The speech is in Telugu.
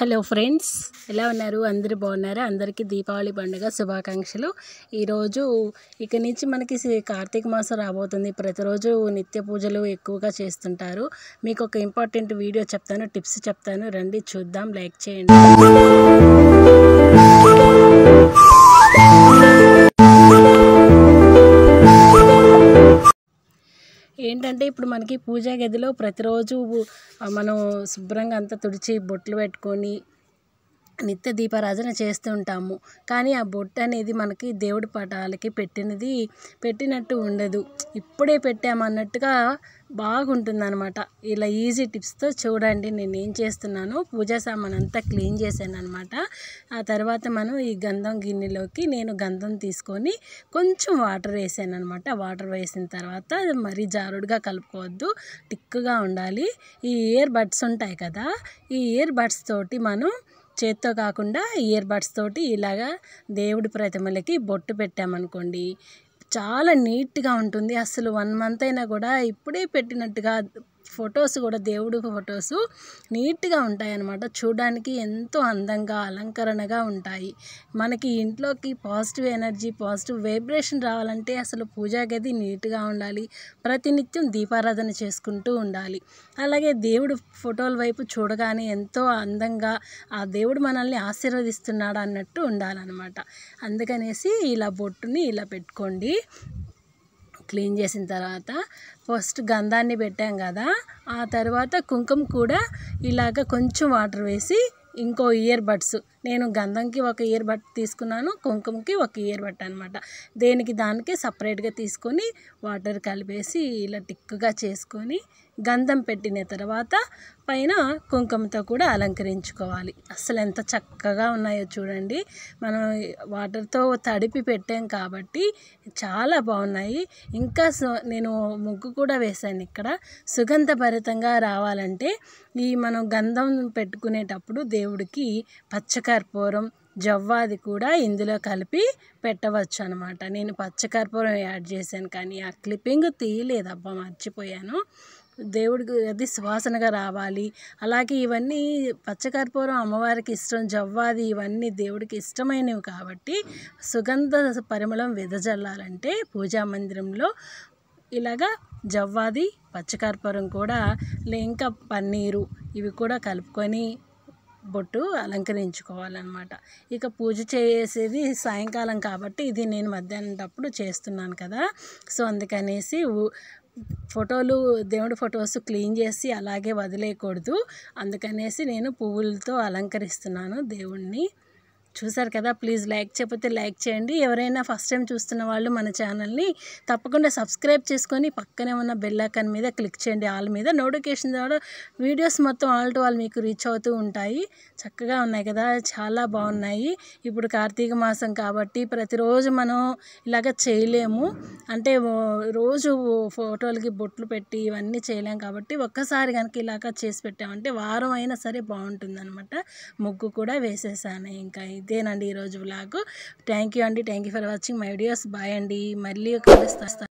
హలో ఫ్రెండ్స్ ఎలా ఉన్నారు అందరు బాగున్నారా అందరికీ దీపావళి పండుగ శుభాకాంక్షలు ఈరోజు ఇక నుంచి మనకి కార్తీక మాసం రాబోతుంది ప్రతిరోజు నిత్య పూజలు ఎక్కువగా చేస్తుంటారు మీకు ఒక ఇంపార్టెంట్ వీడియో చెప్తాను టిప్స్ చెప్తాను రండి చూద్దాం లైక్ చేయండి ఏంటంటే ఇప్పుడు మనకి పూజా గదిలో ప్రతిరోజు మనం శుభ్రంగా అంతా తుడిచి బొట్లు పెట్టుకొని నిత్య దీపారాధన చేస్తూ ఉంటాము కానీ ఆ బొట్టు అనేది మనకి దేవుడి పటాలకి పెట్టినది పెట్టినట్టు ఉండదు ఇప్పుడే పెట్టామన్నట్టుగా అనమాట ఇలా ఈజీ టిప్స్తో చూడండి నేను ఏం చేస్తున్నాను పూజా సామాన్ అంతా క్లీన్ చేశాను అనమాట ఆ తర్వాత మనం ఈ గంధం గిన్నెలోకి నేను గంధం తీసుకొని కొంచెం వాటర్ వేసాను అనమాట వాటర్ వేసిన తర్వాత మరీ జారుడుగా కలుపుకోవద్దు టిక్గా ఉండాలి ఈ ఇయర్ బడ్స్ ఉంటాయి కదా ఈ ఇయర్ బడ్స్ తోటి మనం చేత్తో కాకుండా ఇయర్ బడ్స్ తోటి ఇలాగా దేవుడి ప్రతిమలకి బొట్టు పెట్టామనుకోండి చాలా నీట్గా ఉంటుంది అసలు వన్ మంత్ అయినా కూడా ఇప్పుడే పెట్టినట్టుగా ఫొటోస్ కూడా దేవుడు ఫొటోస్ నీట్గా ఉంటాయన్నమాట చూడడానికి ఎంతో అందంగా అలంకరణగా ఉంటాయి మనకి ఇంట్లోకి పాజిటివ్ ఎనర్జీ పాజిటివ్ వైబ్రేషన్ రావాలంటే అసలు పూజా గది నీట్గా ఉండాలి ప్రతినిత్యం దీపారాధన చేసుకుంటూ ఉండాలి అలాగే దేవుడు ఫోటోల వైపు చూడగానే ఎంతో అందంగా ఆ దేవుడు మనల్ని ఆశీర్వదిస్తున్నాడు అన్నట్టు ఉండాలన్నమాట అందుకనేసి ఇలా బొట్టుని ఇలా పెట్టుకోండి క్లీన్ చేసిన తర్వాత ఫస్ట్ గంధాన్ని పెట్టాం కదా ఆ తర్వాత కుంకుమ కూడా ఇలాగ కొంచెం వాటర్ వేసి ఇంకో ఇయర్ బడ్స్ నేను గంధంకి ఒక ఇయర్ బడ్ తీసుకున్నాను కుంకుమకి ఒక ఇయర్ బడ్ అనమాట దేనికి దానికి సపరేట్గా తీసుకొని వాటర్ కలిపేసి ఇలా టిక్గా చేసుకొని గంధం పెట్టిన తర్వాత పైన కుంకుమతో కూడా అలంకరించుకోవాలి అసలు ఎంత చక్కగా ఉన్నాయో చూడండి మనం వాటర్తో తడిపి పెట్టాం కాబట్టి చాలా బాగున్నాయి ఇంకా నేను ముగ్గు కూడా వేశాను ఇక్కడ సుగంధభరితంగా రావాలంటే ఈ మనం గంధం పెట్టుకునేటప్పుడు దేవుడికి పచ్చకర్పూరం జవ్వాది కూడా ఇందులో కలిపి పెట్టవచ్చు అనమాట నేను పచ్చకర్పూరం యాడ్ చేశాను కానీ ఆ క్లిప్పింగ్ తీయలేదబ్బా మర్చిపోయాను దేవుడికి అది సువాసనగా రావాలి అలాగే ఇవన్నీ పచ్చకర్పూరం అమ్మవారికి ఇష్టం జవ్వాది ఇవన్నీ దేవుడికి ఇష్టమైనవి కాబట్టి సుగంధ పరిమళం విదజల్లాలంటే పూజా మందిరంలో ఇలాగా జవ్వాది పచ్చకర్పూరం కూడా ఇంకా పన్నీరు ఇవి కూడా కలుపుకొని బొట్టు అలంకరించుకోవాలన్నమాట ఇక పూజ చేసేది సాయంకాలం కాబట్టి ఇది నేను మధ్యాహ్నం అప్పుడు చేస్తున్నాను కదా సో అందుకనేసి ఫోటోలు దేవుడి ఫొటోస్ క్లీన్ చేసి అలాగే వదిలేయకూడదు అందుకనేసి నేను పువ్వులతో అలంకరిస్తున్నాను దేవుణ్ణి చూసారు కదా ప్లీజ్ లైక్ చేయకపోతే లైక్ చేయండి ఎవరైనా ఫస్ట్ టైం చూస్తున్న వాళ్ళు మన ఛానల్ని తప్పకుండా సబ్స్క్రైబ్ చేసుకొని పక్కనే ఉన్న బెల్లైకాన్ మీద క్లిక్ చేయండి ఆల్ మీద నోటిఫికేషన్ ద్వారా వీడియోస్ మొత్తం ఆల్ టు ఆల్ మీకు రీచ్ అవుతూ ఉంటాయి చక్కగా ఉన్నాయి కదా చాలా బాగున్నాయి ఇప్పుడు కార్తీక మాసం కాబట్టి ప్రతిరోజు మనం ఇలాగ చేయలేము అంటే రోజు ఫోటోలకి బొట్లు పెట్టి ఇవన్నీ చేయలేం కాబట్టి ఒక్కసారి కనుక ఇలాగ చేసి పెట్టామంటే వారం అయినా సరే అనమాట ముగ్గు కూడా వేసేసాను ఇంకా ఇది ఈ ఈరోజు బ్లాగ్ థ్యాంక్ యూ అండి thank you for watching my videos bye అండి మళ్ళీ కలుస్తా